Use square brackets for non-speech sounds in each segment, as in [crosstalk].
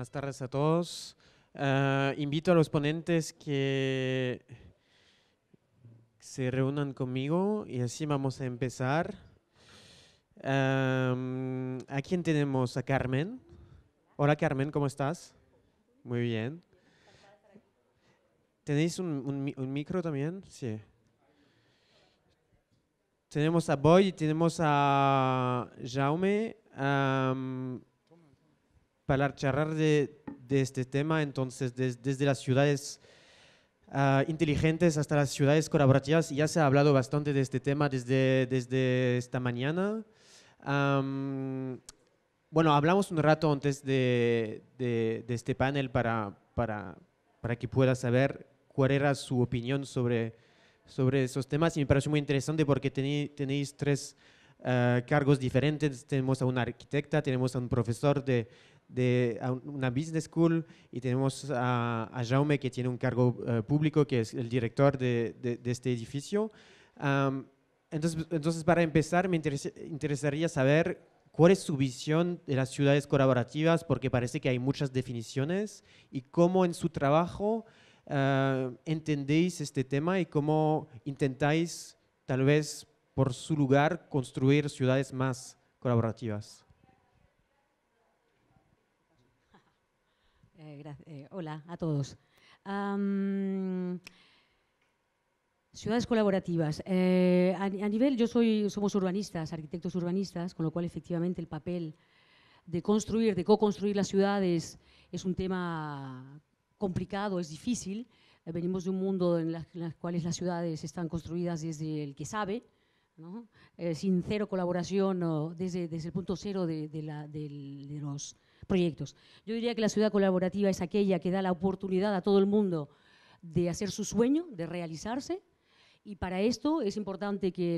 buenas tardes a todos. Ah, invito a los ponentes que se reúnan conmigo y así vamos a empezar. ¿A quién tenemos? A Carmen. Hola Carmen, ¿cómo estás? Muy bien. ¿Tenéis un, micro también? Sí. Tenemos a Boy y tenemos a Jaume para charlar de, este tema, entonces desde las ciudades ah, inteligentes hasta las ciudades colaborativas, ya se ha hablado bastante de este tema desde, desde esta mañana. bueno, hablamos un rato antes de, este panel para, para, para que pueda saber cuál era su opinión sobre, sobre esos temas y me pareció muy interesante porque tenéis, tres ah, cargos diferentes. Tenemos a una arquitecta, tenemos a un profesor de de una business school y tenemos a, Jaume que tiene un cargo eh, público, que es el director de, este edificio. entonces, para empezar, me interesaría saber cuál es su visión de las ciudades colaborativas, porque parece que hay muchas definiciones, y cómo en su trabajo eh, entendéis este tema y cómo intentáis, tal vez por su lugar, construir ciudades más colaborativas. Eh, eh, hola a todos. Ciudades colaborativas. Eh, a, nivel, yo soy, somos urbanistas, arquitectos urbanistas, con lo cual efectivamente el papel de construir, de co-construir las ciudades es un tema complicado, es difícil. venimos de un mundo en, el cual las cuales las ciudades están construidas desde el que sabe, ¿no? sin cero colaboración, o desde, desde, el punto cero de los proyectos. Yo diría que la ciudad colaborativa es aquella que da la oportunidad a todo el mundo de hacer su sueño, de realizarse, y para esto es importante que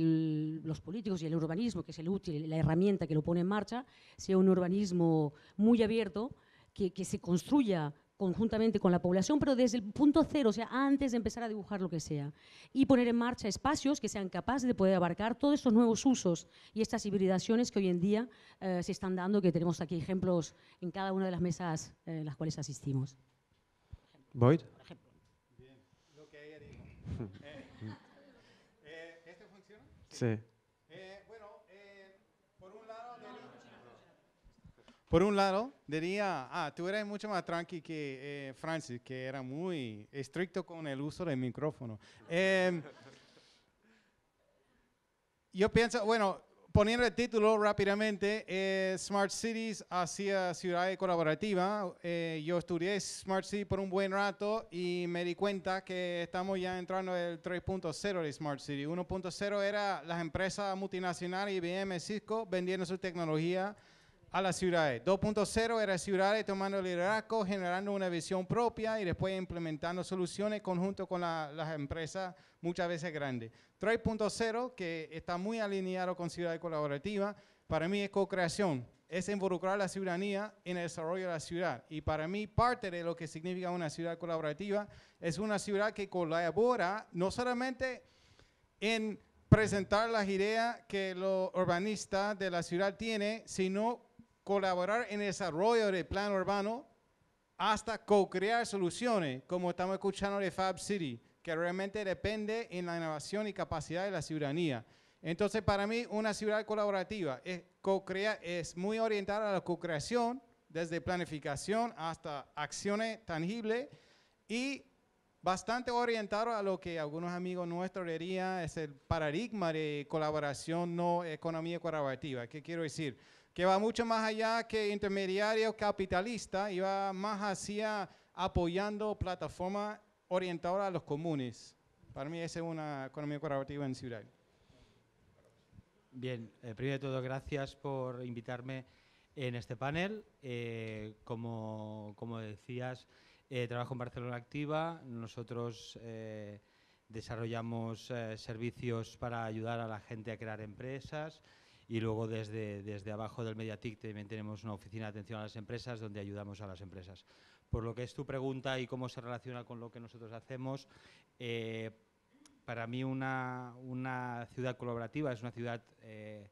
los políticos y el urbanismo, que es el útil, la herramienta que lo pone en marcha, sea un urbanismo muy abierto, que, que se construya conjuntamente con la población, pero desde el punto cero, o sea, antes de empezar a dibujar lo que sea. Y poner en marcha espacios que sean capaces de poder abarcar todos estos nuevos usos y estas hibridaciones que hoy en día eh, se están dando, que tenemos aquí ejemplos en cada una de las mesas eh, en las cuales asistimos. Boyd. Bien, lo que ella [laughs] eh, ¿Este funciona? sí. por un lado, diría, ah, tú eres mucho más tranqui que eh, Francis, que era muy estricto con el uso del micrófono. Em, yo pienso, bueno, poniendo el título rápidamente, eh, Smart Cities hacia Ciudades colaborativa. Eh, yo estudié Smart City por un buen rato y me di cuenta que estamos ya entrando en el 3.0 de Smart City. 1.0 era las empresas multinacionales IBM, Cisco, vendiendo su tecnología a las ciudades. 2.0 era ciudades tomando liderazgo, generando una visión propia y después implementando soluciones conjunto con las empresas muchas veces grandes. 3.0, que está muy alineado con ciudades colaborativa, para mí es co-creación, es involucrar a la ciudadanía en el desarrollo de la ciudad. Y para mí parte de lo que significa una ciudad colaborativa es una ciudad que colabora no solamente en presentar las ideas que los urbanistas de la ciudad tienen, sino colaborar en el desarrollo del plan urbano hasta co-crear soluciones, como estamos escuchando de Fab City, que realmente depende en la innovación y capacidad de la ciudadanía. Entonces, para mí, una ciudad colaborativa es, es muy orientada a la co-creación, desde planificación hasta acciones tangibles y bastante orientado a lo que algunos amigos nuestros dirían es el paradigma de colaboración no economía colaborativa. ¿Qué quiero decir? que va mucho más allá que intermediario capitalista y va más hacia apoyando plataformas orientadas a los comunes. Para mí es una economía colaborativa en ciudad. Bien, eh, primero de todo, gracias por invitarme en este panel. Eh, como, decías, eh, trabajo en Barcelona Activa. Nosotros desarrollamos servicios para ayudar a la gente a crear empresas, y luego desde, desde abajo del Mediatic también tenemos una oficina de atención a las empresas donde ayudamos a las empresas. Por lo que es tu pregunta y cómo se relaciona con lo que nosotros hacemos, eh, para mí una, una, ciudad colaborativa es una ciudad... Eh,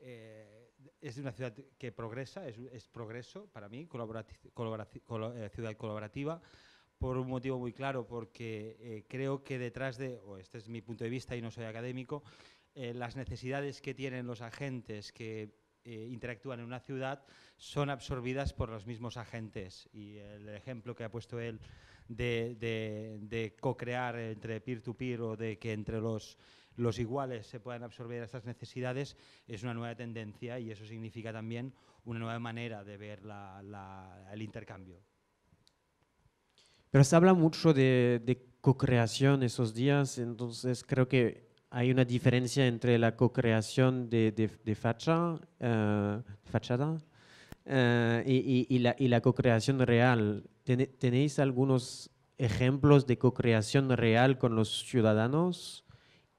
eh, es una ciudad que progresa, es, progreso para mí, ciudad colaborativa, por un motivo muy claro, porque creo que detrás de, o este es mi punto de vista y no soy académico, eh, las necesidades que tienen los agentes que eh, interactúan en una ciudad son absorbidas por los mismos agentes. Y el ejemplo que ha puesto él de, de, co-crear entre peer-to-peer o de que entre los, los iguales se puedan absorber estas necesidades es una nueva tendencia y eso significa también una nueva manera de ver el intercambio. Pero se habla mucho de, de co-creación esos días, entonces creo que hay una diferencia entre la co-creación de, de, facha, eh, fachada eh, y, la, y la co-creación real. ¿Tenéis algunos ejemplos de co-creación real con los ciudadanos?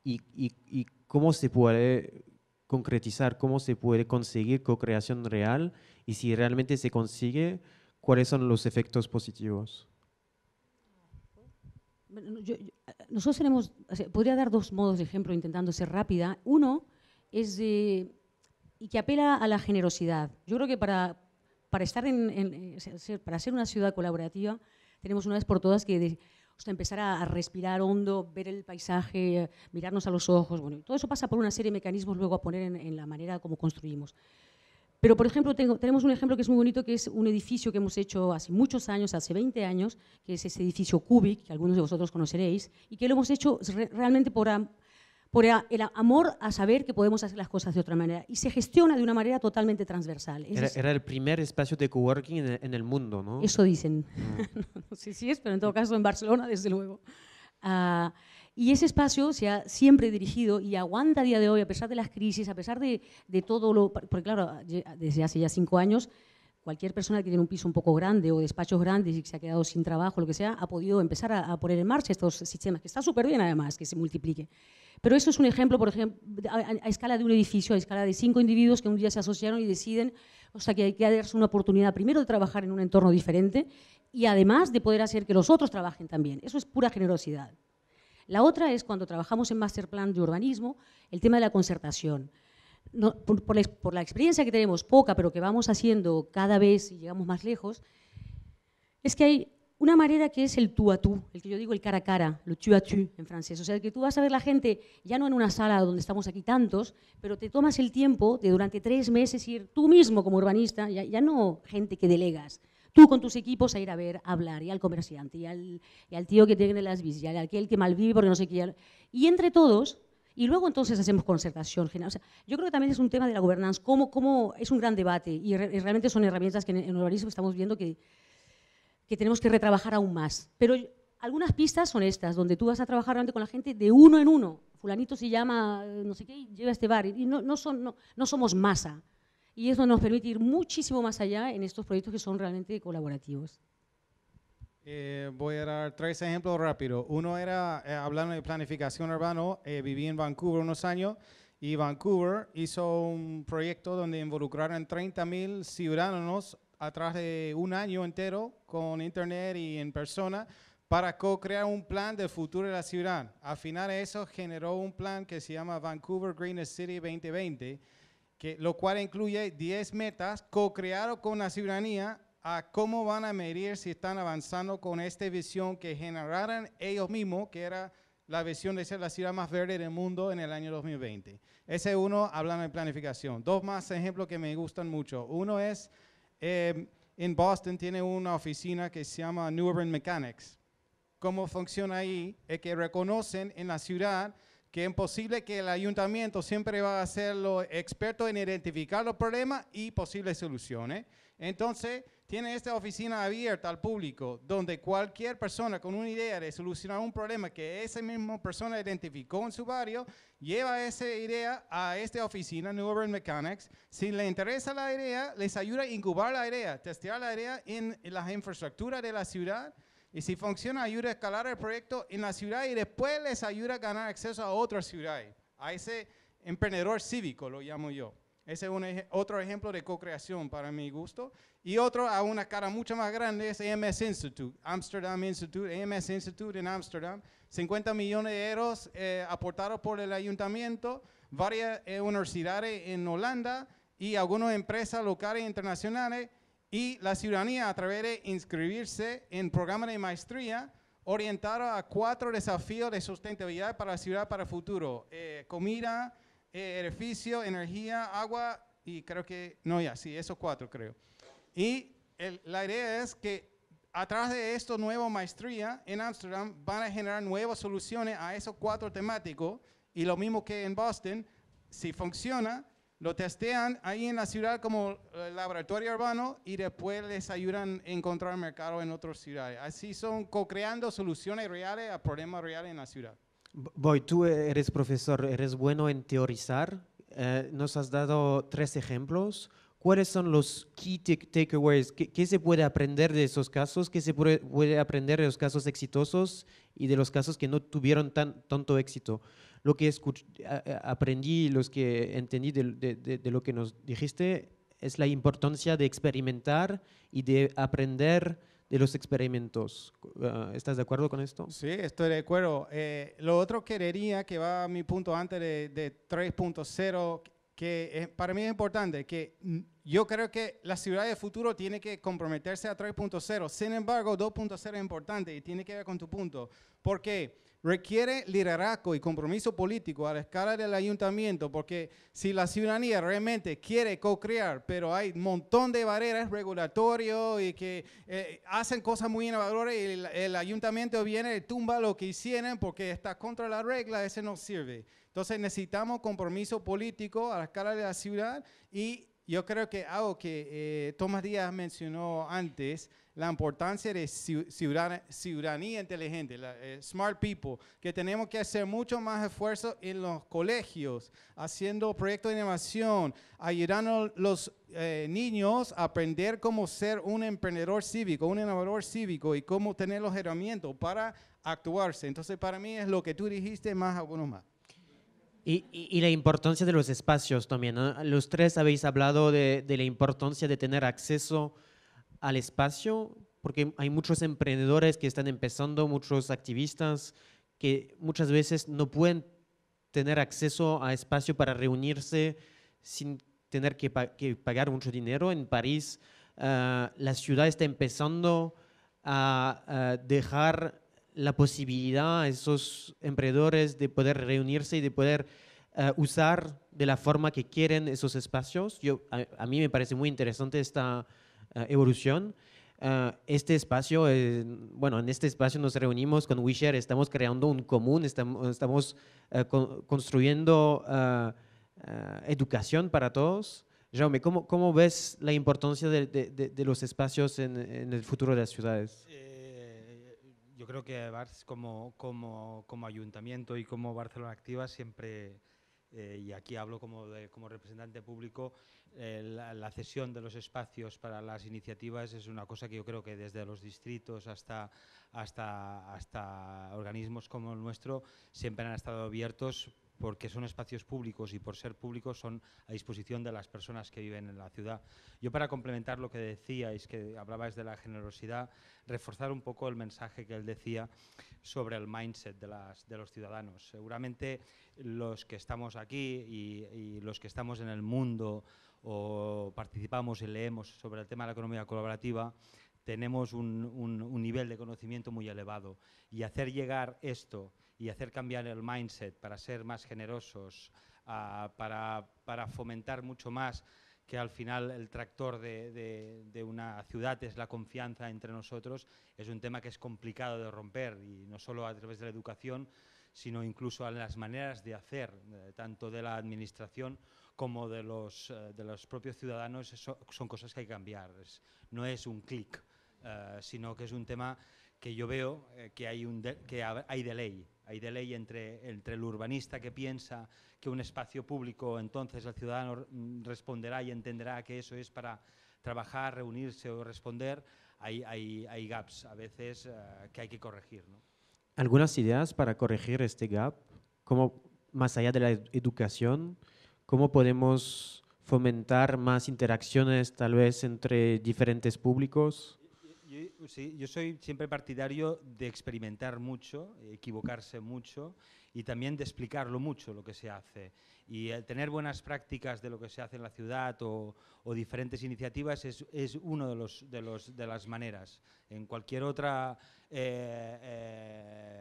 ¿Y, y, cómo se puede concretizar, cómo se puede conseguir co-creación real? Y si realmente se consigue, ¿cuáles son los efectos positivos? nosotros tenemos, podría dar dos modos de ejemplo intentando ser rápida. Uno es de, y que apela a la generosidad. Yo creo que para, para estar en, eh, para ser una ciudad colaborativa, tenemos una vez por todas que empezar a, respirar hondo, ver el paisaje, mirarnos a los ojos. Bueno, todo eso pasa por una serie de mecanismos luego a poner en la manera como construimos. Pero, por ejemplo, tengo, tenemos un ejemplo que es muy bonito, que es un edificio que hemos hecho hace muchos años, hace 20 años, que es ese edificio Cubic, que algunos de vosotros conoceréis, y que lo hemos hecho realmente por, por el amor a saber que podemos hacer las cosas de otra manera. Y se gestiona de una manera totalmente transversal. Era, el primer espacio de coworking en el, en el mundo, ¿no? Eso dicen. Mm. [laughs] no, sé si es, pero en todo caso en Barcelona, desde luego. Ah, y ese espacio se ha siempre dirigido y aguanta a día de hoy, a pesar de las crisis, a pesar de, todo lo... Porque claro, desde hace ya cinco años, cualquier persona que tiene un piso un poco grande o despachos grandes y se ha quedado sin trabajo, lo que sea, ha podido empezar a, poner en marcha estos sistemas, que está súper bien además que se multiplique. Pero eso es un ejemplo, por ejemplo, a, a, escala de un edificio, a escala de cinco individuos que un día se asociaron y deciden, o sea, que hay que darse una oportunidad primero de trabajar en un entorno diferente y además de poder hacer que los otros trabajen también. Eso es pura generosidad. La otra es cuando trabajamos en master plan de urbanismo, el tema de la concertación. por, la, experiencia que tenemos, poca, pero que vamos haciendo cada vez y llegamos más lejos, es que hay una manera que es el tú a tú, el que yo digo el cara a cara, lo tu a tu en francés. O sea, que tú vas a ver la gente ya no en una sala donde estamos aquí tantos, pero te tomas el tiempo de durante tres meses ir tú mismo como urbanista, ya no gente que delegas, tú con tus equipos a ir a ver, a hablar, y al comerciante, y al, tío que tiene las visillas, y al aquel que malvive porque no sé qué. Y entre todos, y luego entonces hacemos concertación general. O sea, yo creo que también es un tema de la gobernanza, cómo, cómo es un gran debate, y, realmente son herramientas que en, el urbanismo estamos viendo que, que tenemos que retrabajar aún más. Pero algunas pistas son estas, donde tú vas a trabajar realmente con la gente de uno en uno. Fulanito se llama, no sé qué, lleva este bar, y no, no, son, no, no somos masa y eso nos permite ir muchísimo más allá en estos proyectos que son realmente colaborativos. Eh, voy a dar tres ejemplos rápidos. Uno era, eh, hablando de planificación urbana, eh, viví en Vancouver unos años y Vancouver hizo un proyecto donde involucraron 30.000 ciudadanos a través de un año entero con internet y en persona para co-crear un plan del futuro de la ciudad. Al final eso generó un plan que se llama Vancouver Green City 2020 que, lo cual incluye 10 metas co creadas con la ciudadanía a cómo van a medir si están avanzando con esta visión que generaron ellos mismos, que era la visión de ser la ciudad más verde del mundo en el año 2020. Ese uno, hablando de planificación. Dos más ejemplos que me gustan mucho. Uno es, em, en Boston tiene una oficina que se llama New Urban Mechanics. ¿Cómo funciona ahí? Es que reconocen en la ciudad que es posible que el ayuntamiento siempre va a ser experto experto en identificar los problemas y posibles soluciones. Entonces, tiene esta oficina abierta al público, donde cualquier persona con una idea de solucionar un problema que esa misma persona identificó en su barrio, lleva esa idea a esta oficina, New Urban Mechanics. Si le interesa la idea, les ayuda a incubar la idea, testear la idea en las infraestructuras de la ciudad, y si funciona, ayuda a escalar el proyecto en la ciudad y después les ayuda a ganar acceso a otras ciudades. A ese emprendedor cívico lo llamo yo. Ese es otro ejemplo de co-creación para mi gusto. Y otro a una cara mucho más grande es AMS Institute, Amsterdam Institute, AMS Institute en Amsterdam. 50 millones de euros eh, aportados por el ayuntamiento, varias eh, universidades en Holanda y algunas empresas locales e internacionales y la ciudadanía a través de inscribirse en programa de maestría orientado a cuatro desafíos de sustentabilidad para la ciudad para el futuro. Eh, comida, eh, edificio, energía, agua y creo que, no ya, sí, esos cuatro creo. Y la idea es que a través de estos nuevo maestría en Amsterdam van a generar nuevas soluciones a esos cuatro temáticos y lo mismo que en Boston, si funciona, lo testean ahí en la ciudad como eh, laboratorio urbano y después les ayudan a encontrar mercado en otras ciudades. Así son co-creando soluciones reales a problemas reales en la ciudad. Boy, tú eh, eres profesor, eres bueno en teorizar. Eh, nos has dado tres ejemplos. ¿Cuáles son los key takeaways? ¿Qué, se puede aprender de esos casos? ¿Qué se puede, aprender de los casos exitosos y de los casos que no tuvieron tanto éxito? lo que aprendí, lo que entendí de, lo que nos dijiste, es la importancia de experimentar y de aprender de los experimentos. Ah, ¿Estás de acuerdo con esto? Sí, estoy de acuerdo. Eh, lo otro quería, que va a mi punto antes de, 3.0, que para mí es importante, que yo creo que la ciudad del futuro tiene que comprometerse a 3.0. Sin embargo, 2.0 es importante y tiene que ver con tu punto. ¿Por qué? Porque requiere liderazgo y compromiso político a la escala del ayuntamiento, porque si la ciudadanía realmente quiere co-crear, pero hay un montón de barreras regulatorias y que eh, hacen cosas muy innovadoras y el, ayuntamiento viene y tumba lo que hicieron porque está contra la regla, ese no sirve. Entonces necesitamos compromiso político a la escala de la ciudad y yo creo que algo ah, que eh, Tomás Díaz mencionó antes, la importancia de ciudadanía, inteligente, eh, smart people, que tenemos que hacer mucho más esfuerzo en los colegios, haciendo proyectos de innovación, ayudando a los eh, niños a aprender cómo ser un emprendedor cívico, un innovador cívico y cómo tener los herramientas para actuarse. Entonces, para mí es lo que tú dijiste, más algunos más. Y, la importancia de los espacios también. Los tres habéis hablado de, la importancia de tener acceso al espacio, porque hay muchos emprendedores que están empezando, muchos activistas que muchas veces no pueden tener acceso a espacio para reunirse sin tener que, pagar mucho dinero. En París ah, la ciudad está empezando a, a dejar la posibilidad a esos emprendedores de poder reunirse y de poder eh, usar de la forma que quieren esos espacios. Yo, a, mí me parece muy interesante esta eh, evolución. Eh, este espacio, bueno, en este espacio nos reunimos con WeShare, estamos creando un común, estamos, construyendo educación para todos. Jaume, ¿cómo, ves la importancia de, los espacios en, el futuro de las ciudades? yo creo que Bars como, como, ayuntamiento y como Barcelona Activa siempre, eh, y aquí hablo como, representante público, eh, la, la, cesión de los espacios para las iniciativas es una cosa que yo creo que desde los distritos hasta, hasta, hasta organismos como el nuestro siempre han estado abiertos porque son espacios públicos y por ser públicos son a disposición de las personas que viven en la ciudad. Yo para complementar lo que decíais, que hablabais de la generosidad, reforzar un poco el mensaje que él decía sobre el mindset de, los ciudadanos. Seguramente los que estamos aquí y, los que estamos en el mundo o participamos y leemos sobre el tema de la economía colaborativa, tenemos un nivel de conocimiento muy elevado y hacer llegar esto y hacer cambiar el mindset para ser más generosos, ah, para, para, fomentar mucho más que al final el tractor de, de, una ciudad es la confianza entre nosotros, es un tema que es complicado de romper y no solo a través de la educación, sino incluso a las maneras de hacer, eh, tanto de la administración como de los, eh, de los propios ciudadanos, eso son cosas que hay que cambiar. no es un clic, eh, sino que es un tema que yo veo que, hay un que hay de ley hay de ley entre, el urbanista que piensa que un espacio público, entonces el ciudadano mm, responderá y entenderá que eso es para trabajar, reunirse o responder, hay, gaps a veces eh, que hay que corregir. ¿Algunas ideas para corregir este gap? ¿Cómo, más allá de la educación, cómo podemos fomentar más interacciones tal vez entre diferentes públicos? Yo, sí, yo soy siempre partidario de experimentar mucho, equivocarse mucho y también de explicarlo mucho lo que se hace. Y el tener buenas prácticas de lo que se hace en la ciudad o, diferentes iniciativas es, es una de, los, de, los, de las maneras. En cualquier otra eh,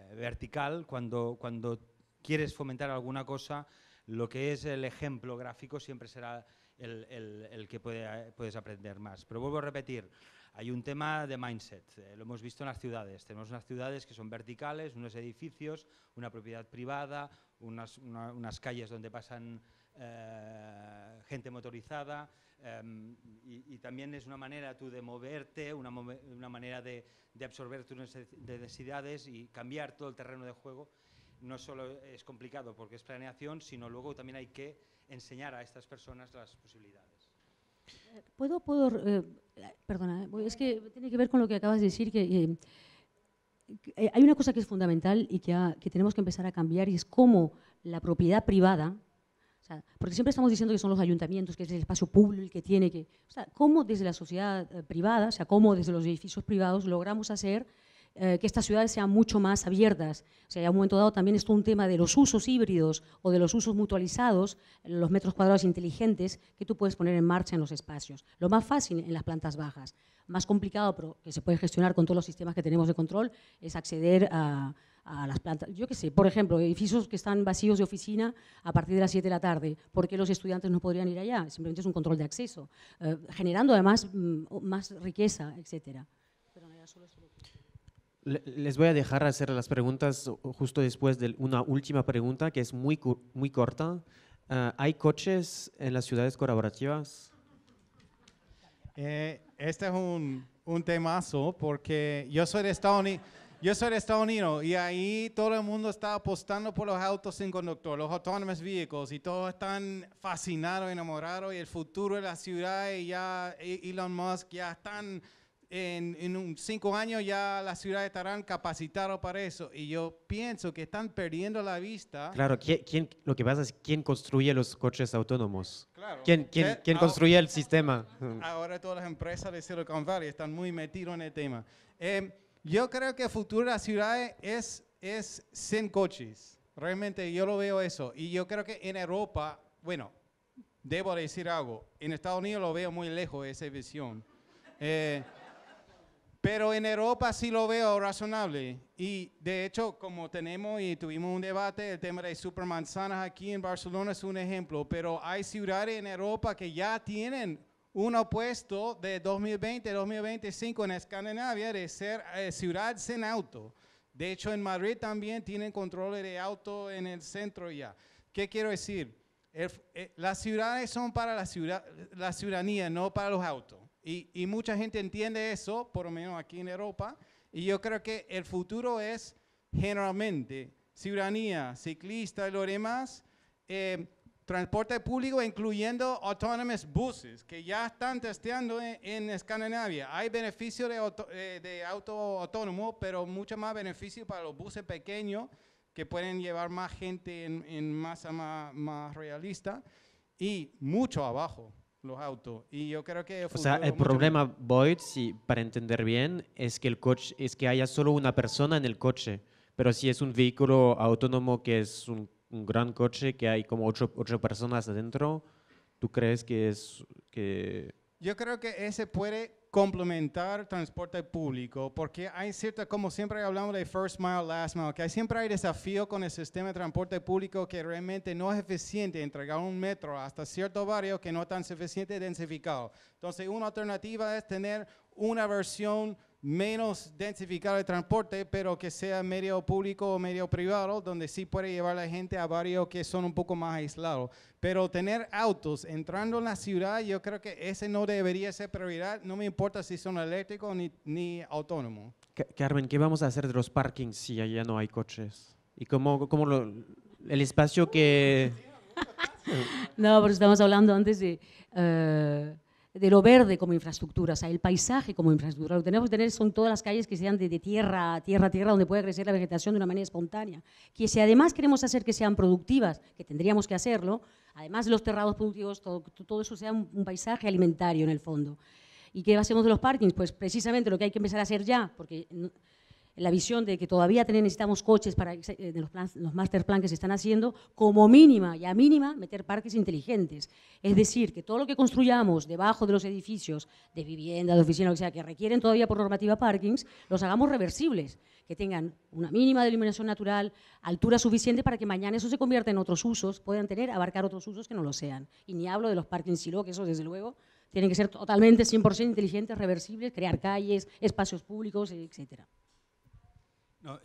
eh, vertical, cuando, cuando quieres fomentar alguna cosa, lo que es el ejemplo gráfico siempre será el, el, que puedes aprender más. Pero vuelvo a repetir, hay un tema de mindset, eh, lo hemos visto en las ciudades. Tenemos unas ciudades que son verticales, unos edificios, una propiedad privada, unas, calles donde pasan eh, gente motorizada em, y, también es una manera tú de moverte, una, manera de, de absorber tus necesidades y cambiar todo el terreno de juego no solo es complicado porque es planeación, sino luego también hay que enseñar a estas personas las posibilidades. Puedo, puedo, eh, perdona, es que tiene que ver con lo que acabas de decir, que, eh, hay una cosa que es fundamental y que, tenemos que empezar a cambiar y es cómo la propiedad privada, porque siempre estamos diciendo que son los ayuntamientos, que es el espacio público el que tiene que, o sea, cómo desde la sociedad eh, privada, o sea, cómo desde los edificios privados logramos hacer eh, que estas ciudades sean mucho más abiertas. O sea, a un momento dado también es un tema de los usos híbridos o de los usos mutualizados, los metros cuadrados inteligentes que tú puedes poner en marcha en los espacios. Lo más fácil en las plantas bajas, más complicado, pero que se puede gestionar con todos los sistemas que tenemos de control, es acceder a, las plantas. Yo qué sé, por ejemplo, edificios que están vacíos de oficina a partir de las 7 de la tarde, ¿por qué los estudiantes no podrían ir allá? Simplemente es un control de acceso, eh, generando además mm, más riqueza, etcétera. Pero no era solo les voy a dejar hacer las preguntas justo después de una última pregunta que es muy, muy corta. Ah, ¿Hay coches en las ciudades colaborativas? Eh, este es un, un, temazo porque yo soy de Estados Unidos. Yo soy de Estados Unidos y ahí todo el mundo está apostando por los autos sin conductor, los autonomous vehicles, y todos están fascinados, enamorados, y el futuro de la ciudad, y ya Elon Musk ya están en, en un cinco años ya las ciudades estarán capacitadas para eso. Y yo pienso que están perdiendo la vista. Claro, ¿quién, quién, lo que pasa es quién construye los coches autónomos. Claro. ¿Quién, quién, eh, quién ah, construye el [laughs] sistema? Ahora todas las empresas de Silicon Valley están muy metidas en el tema. Em, yo creo que el futuro de las ciudades es, es sin coches. Realmente yo lo veo eso. Y yo creo que en Europa, bueno, debo decir algo, en Estados Unidos lo veo muy lejos esa visión. Eh, pero en Europa sí lo veo razonable. Y de hecho, como tenemos y tuvimos un debate, el tema de supermanzanas aquí en Barcelona es un ejemplo. Pero hay ciudades en Europa que ya tienen un opuesto de 2020-2025 en Escandinavia de ser ciudades eh, ciudad sin auto. De hecho, en Madrid también tienen controles de auto en el centro ya. ¿Qué quiero decir? Eh, las ciudades son para la, ciudad, la ciudadanía, no para los autos. Y, mucha gente entiende eso, por lo menos aquí en Europa, y yo creo que el futuro es generalmente ciudadanía, ciclista y lo demás, eh, transporte público incluyendo autonomous buses que ya están testeando en, Escandinavia. Hay beneficio eh, de auto, autónomo, pero mucho más beneficio para los buses pequeños que pueden llevar más gente en, masa más realista y mucho abajo los autos. Y yo creo que... O sea, el problema, Boyd, si, para entender bien, es que, el coche, es que haya solo una persona en el coche. Pero si es un vehículo autónomo que es un, gran coche, que hay como ocho, personas adentro, ¿tú crees que es... Que... Yo creo que ese puede complementar transporte público, porque hay cierta, como siempre hablamos de first mile, last mile, que siempre hay desafío con el sistema de transporte público que realmente no es eficiente entregar un metro hasta cierto barrio que no es tan suficiente densificado. Entonces, una alternativa es tener una versión menos densificar el transporte, pero que sea medio público o medio privado, donde sí puede llevar a la gente a barrios que son un poco más aislados. Pero tener autos entrando en la ciudad, yo creo que ese no debería ser prioridad, no me importa si son eléctricos ni, ni autónomos. Carmen, ¿qué vamos a hacer de los parkings si allá no hay coches? ¿Y cómo, cómo el espacio que... [laughs] no, pero estamos hablando antes de... Eh, de lo verde como infraestructura, o sea, el paisaje como infraestructura. Lo que tenemos que tener son todas las calles que sean de, tierra a tierra tierra, donde puede crecer la vegetación de una manera espontánea. Que si además queremos hacer que sean productivas, que tendríamos que hacerlo, además de los terrados productivos, todo, eso sea un, un, paisaje alimentario en el fondo. ¿Y qué hacemos de los parkings? Pues precisamente lo que hay que empezar a hacer ya, porque la visión de que todavía necesitamos coches para eh, los, master plan que se están haciendo, como mínima y a mínima meter parques inteligentes. Es decir, que todo lo que construyamos debajo de los edificios, de vivienda, de oficina, que sea, que requieren todavía por normativa parkings, los hagamos reversibles, que tengan una mínima de iluminación natural, altura suficiente para que mañana eso se convierta en otros usos, puedan tener, abarcar otros usos que no lo sean. Y ni hablo de los parkings silo, que eso desde luego tienen que ser totalmente 100% inteligentes, reversibles, crear calles, espacios públicos, etcétera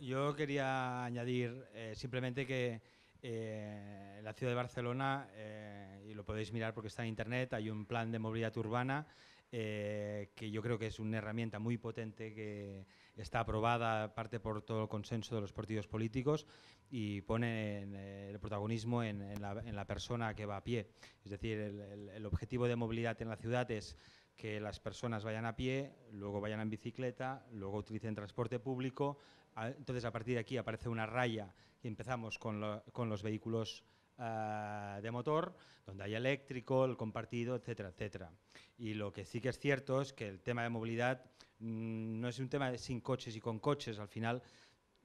yo quería añadir eh, simplemente que eh, la ciudad de Barcelona, eh, y lo podéis mirar porque está en internet, hay un plan de movilidad urbana eh, que yo creo que es una herramienta muy potente que está aprobada aparte por todo el consenso de los partidos políticos y pone el protagonismo en, la, persona que va a pie. Es decir, el, objetivo de movilidad en la ciudad es que las personas vayan a pie, luego vayan en bicicleta, luego utilicen transporte público, entonces, a partir de aquí aparece una raya y empezamos con, los vehículos ah, de motor, donde hay eléctrico, el compartido, etcétera, etcétera. Y lo que sí que es cierto es que el tema de movilidad mm, no es un tema de sin coches y con coches, al final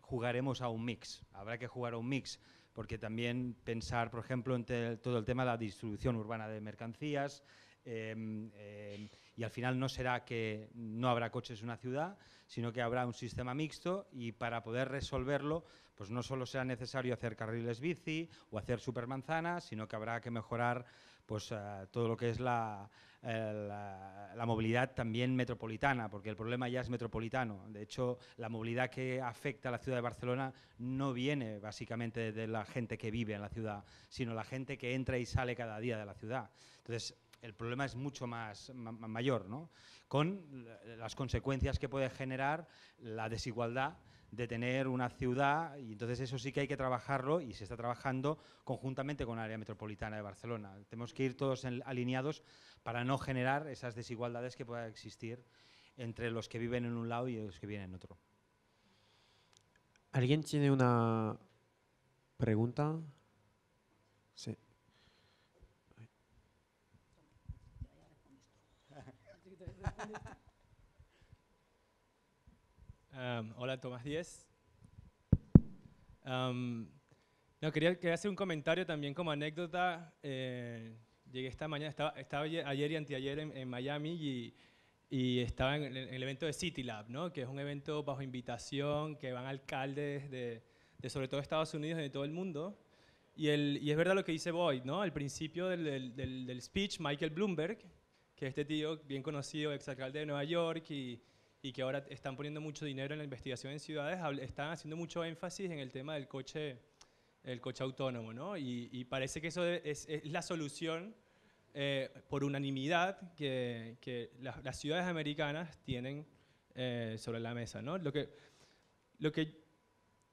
jugaremos a un mix, habrá que jugar a un mix, porque también pensar, por ejemplo, en todo el tema de la distribución urbana de mercancías, em, em, y al final no será que no habrá coches en una ciudad, sino que habrá un sistema mixto y para poder resolverlo, pues no solo será necesario hacer carriles bici o hacer supermanzanas, sino que habrá que mejorar pues, eh, todo lo que es la, eh, la, la, movilidad también metropolitana, porque el problema ya es metropolitano. De hecho, la movilidad que afecta a la ciudad de Barcelona no viene básicamente de la gente que vive en la ciudad, sino la gente que entra y sale cada día de la ciudad. Entonces, el problema es mucho más mayor, ¿no? con las consecuencias que puede generar la desigualdad de tener una ciudad y entonces eso sí que hay que trabajarlo y se está trabajando conjuntamente con el área metropolitana de Barcelona. Tenemos que ir todos alineados para no generar esas desigualdades que puedan existir entre los que viven en un lado y los que viven en otro. ¿Alguien tiene una pregunta? Sí. hola, Tomás Díez. no, quería, hacer un comentario también como anécdota. Eh, llegué esta mañana, estaba, ayer y anteayer en, Miami y, estaba en el, evento de CityLab, ¿no? que es un evento bajo invitación que van alcaldes de, sobre todo Estados Unidos y de todo el mundo. Y, es verdad lo que dice Boyd, ¿no? Al principio del, del, speech, Michael Bloomberg, que este tío bien conocido, exalcalde de Nueva York y, y, que ahora están poniendo mucho dinero en la investigación en ciudades, están haciendo mucho énfasis en el tema del coche, el coche autónomo, ¿no? Y, parece que eso es, la solución eh, por unanimidad que, que las, ciudades americanas tienen eh, sobre la mesa, ¿no? Lo que, lo que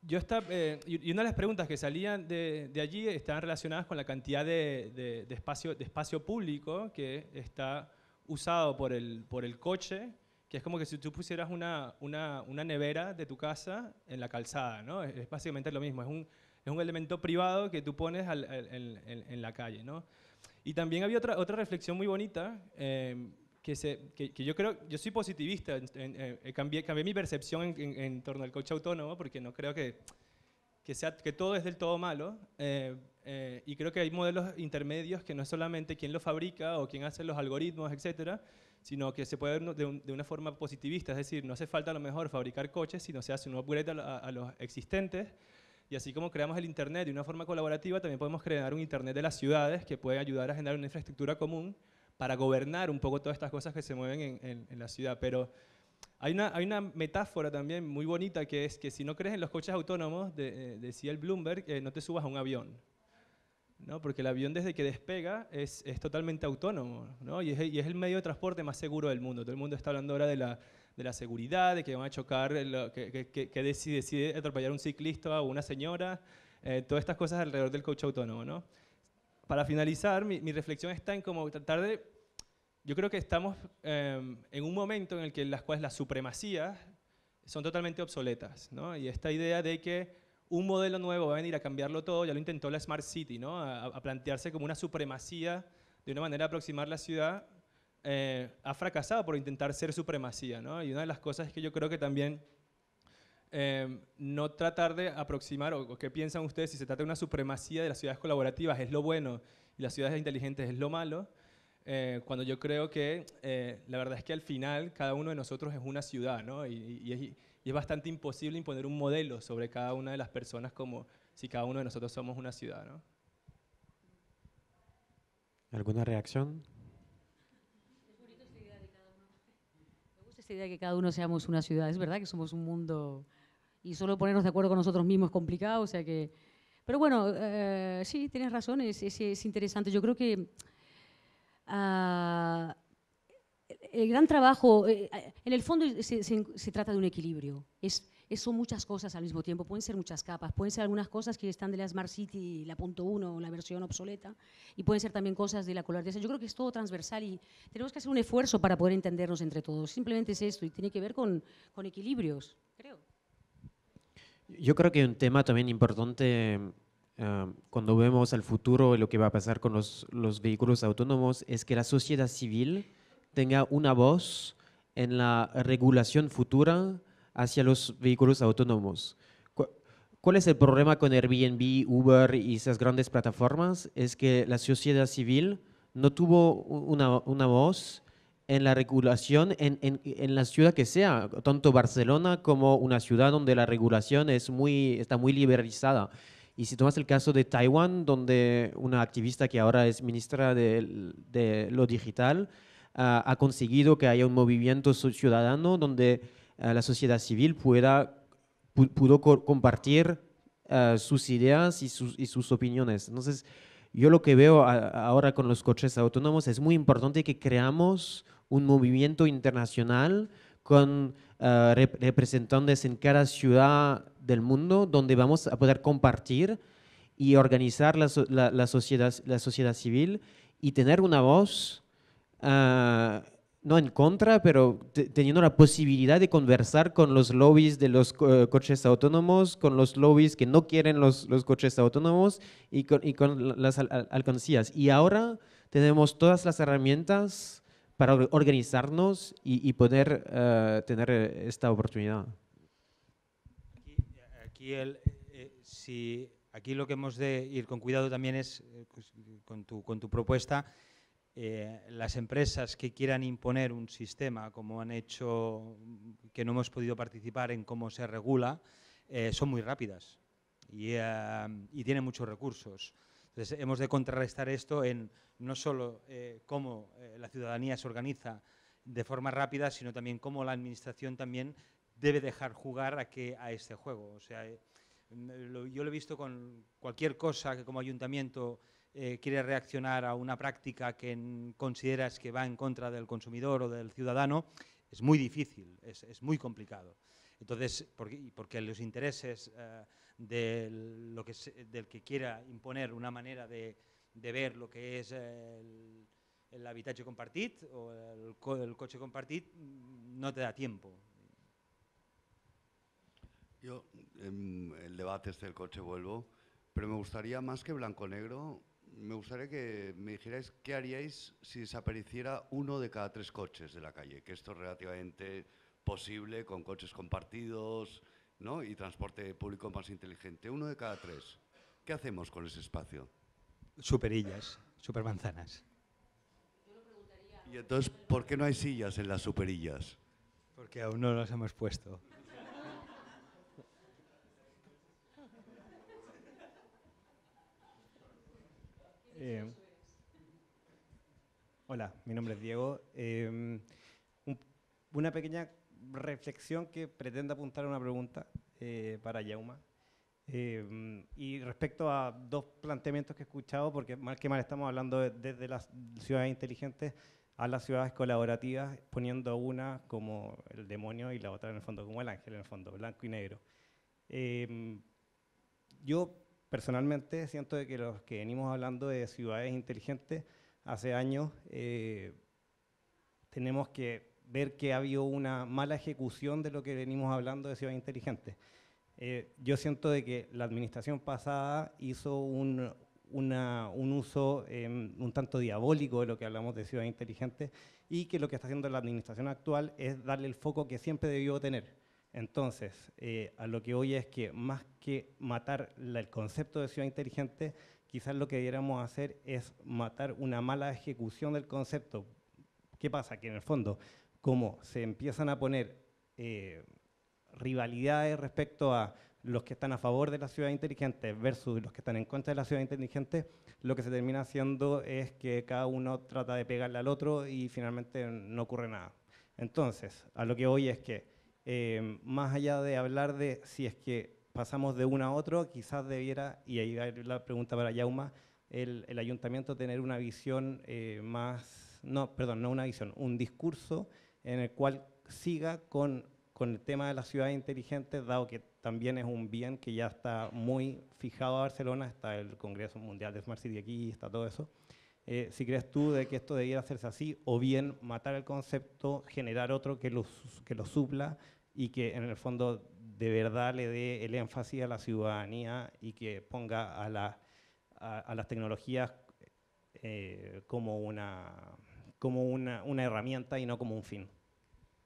yo estaba, eh, y una de las preguntas que salían de, de allí estaban relacionadas con la cantidad de, de, de, espacio, de espacio público que está usado por el, por el coche, que es como que si tú pusieras una, una, una nevera de tu casa en la calzada, ¿no? Es, básicamente lo mismo, es un, es un elemento privado que tú pones en, la calle, ¿no? Y también había otra, otra reflexión muy bonita, eh, que, se, que, yo creo, yo soy positivista, eh, eh, cambié, cambié, mi percepción en, torno al coche autónomo, porque no creo que, que, sea, que todo es del todo malo, eh, y creo que hay modelos intermedios que no es solamente quién los fabrica o quién hace los algoritmos, etcétera, sino que se puede ver de, una forma positivista, es decir, no hace falta a lo mejor fabricar coches, sino se hace un upgrade a, a los existentes, y así como creamos el Internet de una forma colaborativa, también podemos crear un Internet de las ciudades que puede ayudar a generar una infraestructura común para gobernar un poco todas estas cosas que se mueven en, la ciudad. Pero hay una, hay una, metáfora también muy bonita que es que si no crees en los coches autónomos, eh, decía el Bloomberg, eh, no te subas a un avión porque el avión desde que despega es, es totalmente autónomo y, es, el medio de transporte más seguro del mundo. Todo el mundo está hablando ahora de la, de la seguridad, de que van a chocar, eh, que, decide, decide, atropellar a un ciclista o una señora, eh, todas estas cosas alrededor del coche autónomo. Para finalizar, mi, reflexión está en cómo tratar de... Yo creo que estamos em, en un momento en el que las cuales las supremacías son totalmente obsoletas, Y esta idea de que un modelo nuevo va a venir a cambiarlo todo, ya lo intentó la Smart City, ¿no? a, plantearse como una supremacía de una manera de aproximar la ciudad, eh, ha fracasado por intentar ser supremacía. ¿no? Y una de las cosas es que yo creo que también eh, no tratar de aproximar, o, qué piensan ustedes si se trata de una supremacía de las ciudades colaborativas, es lo bueno, y las ciudades inteligentes es lo malo, eh, cuando yo creo que la verdad es que al final cada uno de nosotros es una ciudad, ¿no? y, y es bastante imposible imponer un modelo sobre cada una de las personas como si cada uno de nosotros somos una ciudad. ¿no? ¿Alguna reacción? esta idea de que cada uno seamos una ciudad. Es verdad que somos un mundo y solo ponernos de acuerdo con nosotros mismos es complicado, o sea que... Pero bueno, eh, sí, tienes razón, es, interesante. Yo creo que ah, el gran trabajo, eh, eh, en el fondo se, trata de un equilibrio. Es, son muchas cosas al mismo tiempo, pueden ser muchas capas, pueden ser algunas cosas que están de la Smart City, la punto la versión obsoleta, y pueden ser también cosas de la color. Yo creo que es todo transversal y tenemos que hacer un esfuerzo para poder entendernos entre todos. Simplemente es esto y tiene que ver con, equilibrios, creo. Yo creo que un tema también importante eh, cuando vemos al futuro y lo que va a pasar con los, los, vehículos autónomos es que la sociedad civil tenga una voz en la regulación futura hacia los vehículos autónomos. ¿Cuál es el problema con Airbnb, Uber y esas grandes plataformas? Es que la sociedad civil no tuvo una, una voz en la regulación en, en, la ciudad que sea, tanto Barcelona como una ciudad donde la regulación es muy, está muy liberalizada. Y si tomas el caso de Taiwán, donde una activista que ahora es ministra de, de lo digital, ha conseguido que haya un movimiento ciudadano donde eh, la sociedad civil pueda, pudo compartir eh, sus ideas y sus, y sus opiniones. Entonces, yo lo que veo ahora con los coches autónomos es muy importante que creamos un movimiento internacional con eh, representantes en cada ciudad del mundo donde vamos a poder compartir y organizar la, la, sociedad, la sociedad, civil y tener una voz Ah, no en contra, pero teniendo la posibilidad de conversar con los lobbies de los eh, coches autónomos, con los lobbies que no quieren los, coches autónomos y con, las alcancías. Y ahora tenemos todas las herramientas para organizarnos y, poder eh, tener eh, esta oportunidad. Aquí, aquí lo que hemos de ir con cuidado también es, pues, con tu propuesta, eh, las empresas que quieran imponer un sistema, como han hecho, que no hemos podido participar en cómo se regula, eh, son muy rápidas y, eh, tienen muchos recursos. Entonces, hemos de contrarrestar esto en no solo eh, cómo la ciudadanía se organiza de forma rápida, sino también cómo la administración también debe dejar jugar a, que, a este juego. O sea, yo lo he visto con cualquier cosa que como ayuntamiento eh, quiere reaccionar a una práctica que consideras que va en contra del consumidor o del ciudadano, es muy difícil, es, muy complicado. Entonces, porque, los intereses eh, lo que del que quiera imponer una manera de, ver lo que es el, el habitaje o el, coche compartido mm, no te da tiempo. Yo en el debate este del coche vuelvo, pero me gustaría más que blanco-negro me gustaría que me dijerais qué haríais si desapareciera uno de cada tres coches de la calle, que esto es relativamente posible con coches compartidos ¿no? y transporte público más inteligente. Uno de cada tres. ¿Qué hacemos con ese espacio? Superillas, supermanzanas. Y entonces, ¿por qué no hay sillas en las superillas? Porque aún no las hemos puesto. Eh, hola, mi nombre es Diego. Eh, una pequeña reflexión que pretende apuntar a una pregunta eh, para Yauma. y respecto a dos planteamientos que he escuchado, porque mal que mal estamos hablando desde las ciudades inteligentes a las ciudades colaborativas, poniendo una como el demonio y la otra en el fondo como el ángel, en el fondo, blanco y negro. yo Personalmente siento que los que venimos hablando de ciudades inteligentes hace años, eh, tenemos que ver que ha habido una mala ejecución de lo que venimos hablando de ciudades inteligentes. Eh, yo siento de que la administración pasada hizo un, uso em, un tanto diabólico de lo que hablamos de ciudades inteligentes y que lo que está haciendo la administración actual es darle el foco que siempre debió tener. Entonces, eh, a lo que hoy es que más que matar el concepto de ciudad inteligente, quizás lo que debiéramos hacer es matar una mala ejecución del concepto. ¿Qué pasa? Que en el fondo, como se empiezan a poner eh, rivalidades respecto a los que están a favor de la ciudad inteligente versus los que están en contra de la ciudad inteligente, lo que se termina haciendo es que cada uno trata de pegarle al otro y finalmente no ocurre nada. Entonces, a lo que hoy es que Em, más allá de hablar de si es que pasamos de uno a otro, quizás debiera, y ahí va la pregunta para Yauma, el, el ayuntamiento tener una visión eh, más, no, perdón, no una visión, un discurso en el cual siga con, con el tema de la ciudad inteligente, dado que también es un bien que ya está muy fijado a Barcelona, está el Congreso Mundial de Smart City aquí, está todo eso. Eh, si crees tú de que esto debiera hacerse así, o bien matar el concepto, generar otro que que lo supla, y que en el fondo de verdad le dé el énfasis a la ciudadanía y que ponga a, a, las tecnologías eh, como, una, como una, una, herramienta y no como un fin.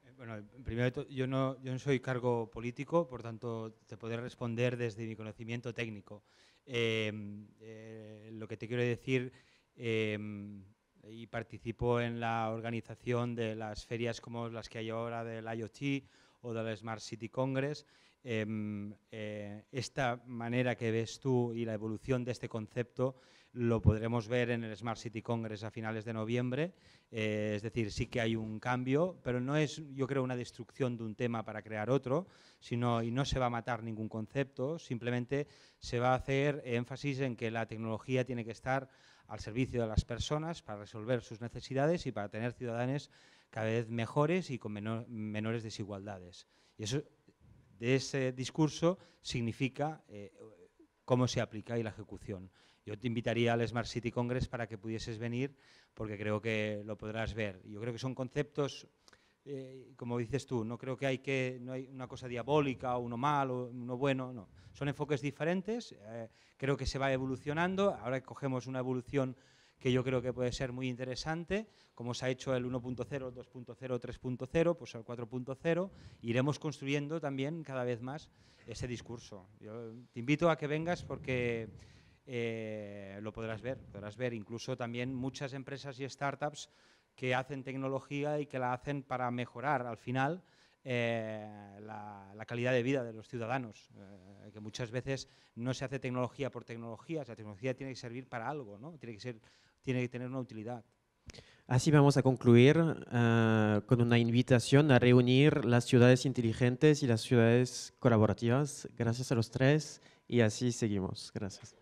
Eh, bueno, primero de yo no, yo no soy cargo político, por tanto, te podré responder desde mi conocimiento técnico. Em, eh, lo que te quiero decir, em, y participo en la organización de las ferias como las que hay ahora del IoT o del Smart City Congress. Em, eh, esta manera que ves tú y la evolución de este concepto lo podremos ver en el Smart City Congress a finales de noviembre. Eh, es decir, sí que hay un cambio, pero no es, yo creo, una destrucción de un tema para crear otro, sino y no se va a matar ningún concepto, simplemente se va a hacer énfasis en que la tecnología tiene que estar al servicio de las personas para resolver sus necesidades y para tener ciudadanos cada vez mejores y con menores desigualdades. Y eso, de ese discurso significa eh, cómo se aplica y la ejecución. Yo te invitaría al Smart City Congress para que pudieses venir, porque creo que lo podrás ver. Yo creo que son conceptos, eh, como dices tú, no creo que hay que no hay una cosa diabólica, uno malo, uno bueno, no. Son enfoques diferentes. Eh, creo que se va evolucionando. Ahora cogemos una evolución que yo creo que puede ser muy interesante, como se ha hecho el 1.0, 2.0, 3.0, pues el 4.0, iremos construyendo también cada vez más ese discurso. te invito a que vengas porque eh, lo podrás ver, podrás ver incluso también muchas empresas y startups que hacen tecnología y que la hacen para mejorar al final eh, la, calidad de vida de los ciudadanos, eh, que muchas veces no se hace tecnología por tecnología, la tecnología tiene que servir para algo, ¿no? tiene que ser tiene que tener una utilidad. Así vamos a concluir ah, con una invitación a reunir las ciudades inteligentes y las ciudades colaborativas. Gracias a los tres y así seguimos. Gracias.